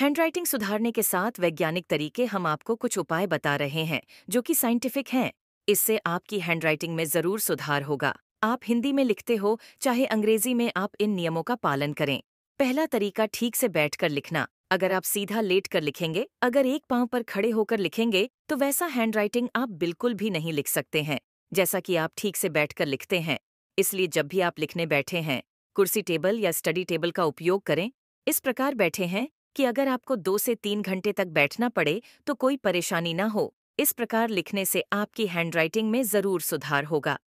handwriting सुधारने के साथ वैज्ञानिक तरीके हम आपको कुछ उपाय बता रहे हैं जो कि साइंटिफिक हैं इससे आपकी हैंडराइटिंग में ज़रूर सुधार होगा आप हिंदी में लिखते हो चाहे अंग्रेजी में आप इन नियमों का पालन करें पहला तरीका ठीक से बैठकर लिखना अगर आप सीधा लेट कर लिखेंगे अगर एक पांव पर खड़े होकर लिखेंगे तो वैसा हैंडराइटिंग आप बिल्कुल भी नहीं लिख सकते हैं जैसा कि आप ठीक से बैठकर लिखते हैं इसलिए जब भी आप लिखने बैठे हैं कुर्सी टेबल या स्टडी टेबल का उपयोग करें इस प्रकार बैठे हैं कि अगर आपको दो से तीन घंटे तक बैठना पड़े तो कोई परेशानी ना हो इस प्रकार लिखने से आपकी हैंडराइटिंग में ज़रूर सुधार होगा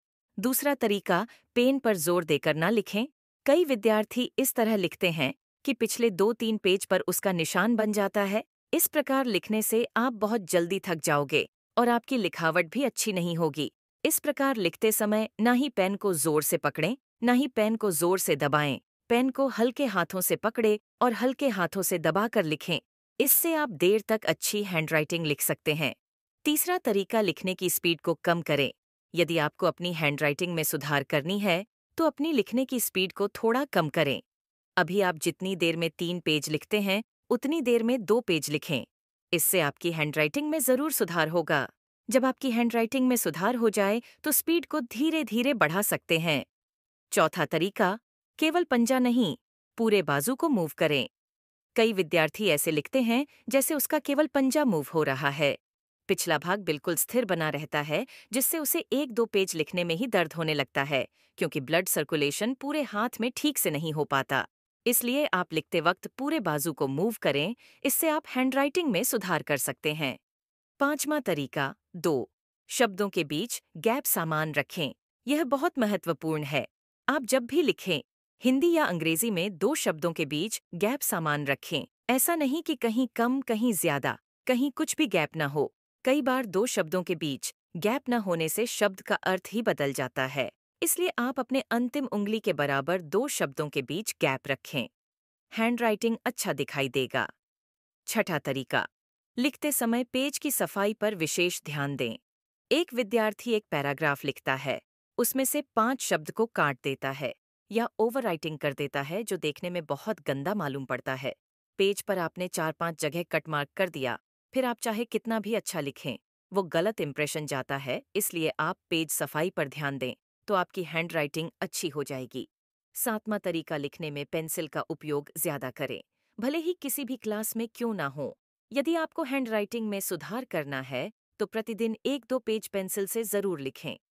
दूसरा तरीका पेन पर जोर देकर ना लिखें कई विद्यार्थी इस तरह लिखते हैं कि पिछले दो तीन पेज पर उसका निशान बन जाता है इस प्रकार लिखने से आप बहुत जल्दी थक जाओगे और आपकी लिखावट भी अच्छी नहीं होगी इस प्रकार लिखते समय ना ही पेन को जोर से पकड़ें ना ही पेन को जोर से दबाएं पेन को हल्के हाथों से पकड़े और हल्के हाथों से दबाकर लिखें इससे आप देर तक अच्छी हैंडराइटिंग लिख सकते हैं तीसरा तरीका लिखने की स्पीड को कम करें यदि आपको अपनी हैंडराइटिंग में सुधार करनी है तो अपनी लिखने की स्पीड को थोड़ा कम करें अभी आप जितनी देर में तीन पेज लिखते हैं उतनी देर में दो पेज लिखें इससे आपकी हैंडराइटिंग में ज़रूर सुधार होगा जब आपकी हैंडराइटिंग में सुधार हो जाए तो स्पीड को धीरे धीरे बढ़ा सकते हैं चौथा तरीका केवल पंजा नहीं पूरे बाजू को मूव करें कई विद्यार्थी ऐसे लिखते हैं जैसे उसका केवल पंजा मूव हो रहा है पिछला भाग बिल्कुल स्थिर बना रहता है जिससे उसे एक दो पेज लिखने में ही दर्द होने लगता है क्योंकि ब्लड सर्कुलेशन पूरे हाथ में ठीक से नहीं हो पाता इसलिए आप लिखते वक्त पूरे बाजू को मूव करें इससे आप हैंडराइटिंग में सुधार कर सकते हैं पांचवा तरीका दो शब्दों के बीच गैप सामान रखें यह बहुत महत्वपूर्ण है आप जब भी लिखें हिंदी या अंग्रेजी में दो शब्दों के बीच गैप सामान रखें ऐसा नहीं कि कहीं कम कहीं ज्यादा कहीं कुछ भी गैप ना हो कई बार दो शब्दों के बीच गैप न होने से शब्द का अर्थ ही बदल जाता है इसलिए आप अपने अंतिम उंगली के बराबर दो शब्दों के बीच गैप रखें हैंडराइटिंग अच्छा दिखाई देगा छठा तरीका लिखते समय पेज की सफाई पर विशेष ध्यान दें एक विद्यार्थी एक पैराग्राफ लिखता है उसमें से पांच शब्द को काट देता है या ओवरराइटिंग कर देता है जो देखने में बहुत गंदा मालूम पड़ता है पेज पर आपने चार पांच जगह कट मार्क कर दिया फिर आप चाहे कितना भी अच्छा लिखें वो गलत इम्प्रेशन जाता है इसलिए आप पेज सफाई पर ध्यान दें तो आपकी हैंड राइटिंग अच्छी हो जाएगी सातवां तरीका लिखने में पेंसिल का उपयोग ज्यादा करें भले ही किसी भी क्लास में क्यों ना हो यदि आपको हैंड राइटिंग में सुधार करना है तो प्रतिदिन एक दो पेज पेंसिल से जरूर लिखें